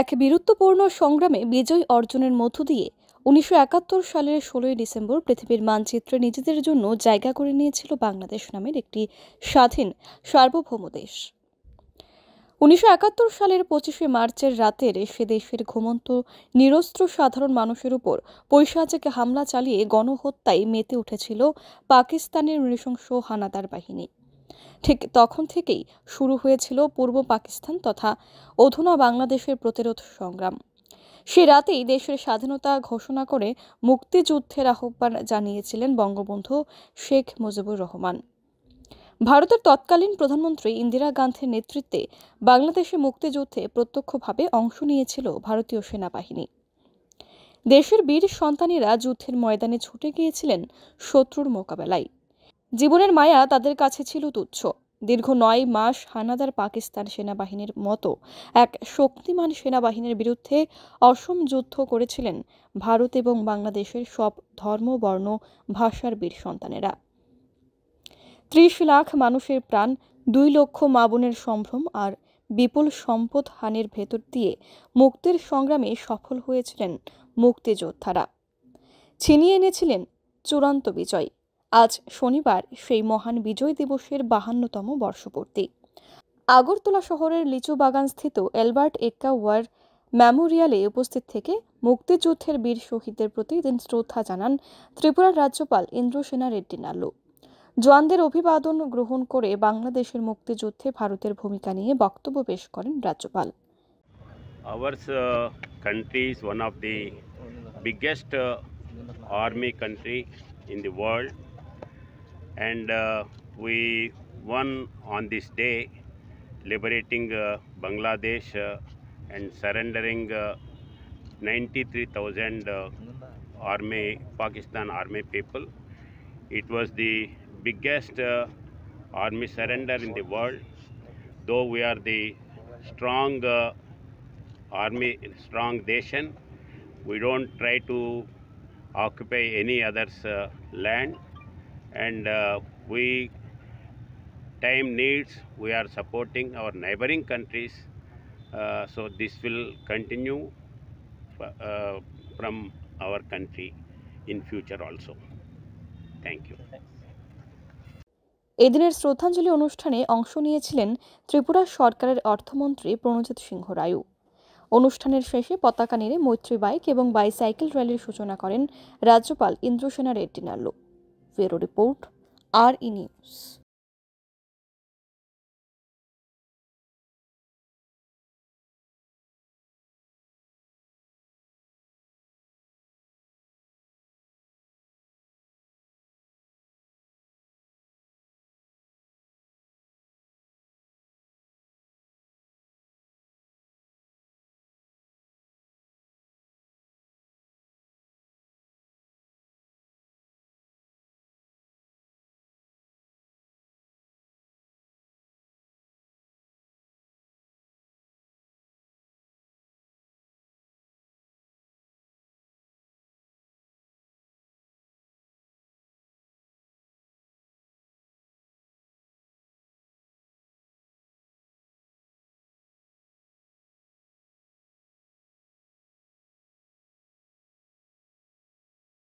এক বীরত্বপূর্ণ সংগ্রামে বিজয় অর্জনের মধ্য দিয়ে উনিশশো একাত্তর সালের ষোলোই ডিসেম্বর পৃথিবীর মানচিত্রে নিজেদের জন্য জায়গা করে নিয়েছিল বাংলাদেশ নামের একটি স্বাধীন সার্বভৌম দেশ উনিশশো একাত্তর সালের পঁচিশে মার্চের রাতের সে দেশের ঘুমন্ত নিরস্ত্র সাধারণ মানুষের উপর পৈশাচেকে হামলা চালিয়ে গণহত্যায় মেতে উঠেছিল পাকিস্তানের নৃশংস হানাদার বাহিনী ঠিক তখন থেকেই শুরু হয়েছিল পূর্ব পাকিস্তান তথা অধুনা বাংলাদেশের প্রতিরোধ সংগ্রাম সে রাতেই দেশের স্বাধীনতা ঘোষণা করে মুক্তিযুদ্ধের আহ্বান জানিয়েছিলেন বঙ্গবন্ধু শেখ মুজিবুর রহমান ভারতের তৎকালীন প্রধানমন্ত্রী ইন্দিরা গান্ধীর নেতৃত্বে বাংলাদেশে মুক্তিযুদ্ধে প্রত্যক্ষভাবে অংশ নিয়েছিল ভারতীয় সেনাবাহিনী দেশের বীর সন্তানেরা যুদ্ধের ময়দানে ছুটে গিয়েছিলেন শত্রুর মোকাবেলায় জীবনের মায়া তাদের কাছে ছিল তুচ্ছ দীর্ঘ নয় মাস হানাদার পাকিস্তান সেনাবাহিনীর মতো এক শক্তিমান সেনাবাহিনীর বিরুদ্ধে অসম যুদ্ধ করেছিলেন ভারত এবং বাংলাদেশের সব ধর্ম বর্ণ ভাষার বীর সন্তানেরা ত্রিশ লাখ মানুষের প্রাণ দুই লক্ষ মাবনের সম্ভ্রম আর বিপুল সম্পদ হানির ভেতর দিয়ে মুক্তির সংগ্রামে সফল হয়েছিলেন মুক্তিযোদ্ধারা ছিনিয়ে এনেছিলেন চূড়ান্ত বিজয় আজ শনিবার সেই মহান বিজয় দিবসের বাহান্নতম বর্ষপূর্তি আগরতলা শহরের লিচু বাগানস্থিত এলবার্ট এক্কাওয়ার ওয়ার মেমোরিয়ালে উপস্থিত থেকে মুক্তিযুদ্ধের বীর শহীদদের প্রতি দিন শ্রদ্ধা জানান ত্রিপুরার রাজ্যপাল ইন্দ্রসেনা রেড্ডি নালু জোয়ানদের অভিবাদন গ্রহণ করে বাংলাদেশের মুক্তিযুদ্ধে ভারতের ভূমিকা নিয়ে বক্তব্য পেশ করেন রাজ্যপাল Ours uh, country is and uh, we won on this day liberating uh, Bangladesh uh, and surrendering uh, 93,000 uh, army Pakistan army people it was the biggest uh, army surrender in the world though we are the strong army strong nation we don't try to occupy any other's land and uh, we time needs we are supporting our neighboring countries uh, so this will continue uh, from our country in future also thank you এদিনের শ্রদ্ধাঞ্জলি অনুষ্ঠানে অংশ নিয়েছিলেন ত্রিপুরা সরকারের অর্থমন্ত্রী প্রণজিৎ সিংহ রায়ু অনুষ্ঠানের শেষে পতাকা নিয়ে মৈত্রী বাইক এবং বাইসাইকেল র্যালির সূচনা করেন রাজ্যপাল Indrasena Reddy Nallu bureau report R E news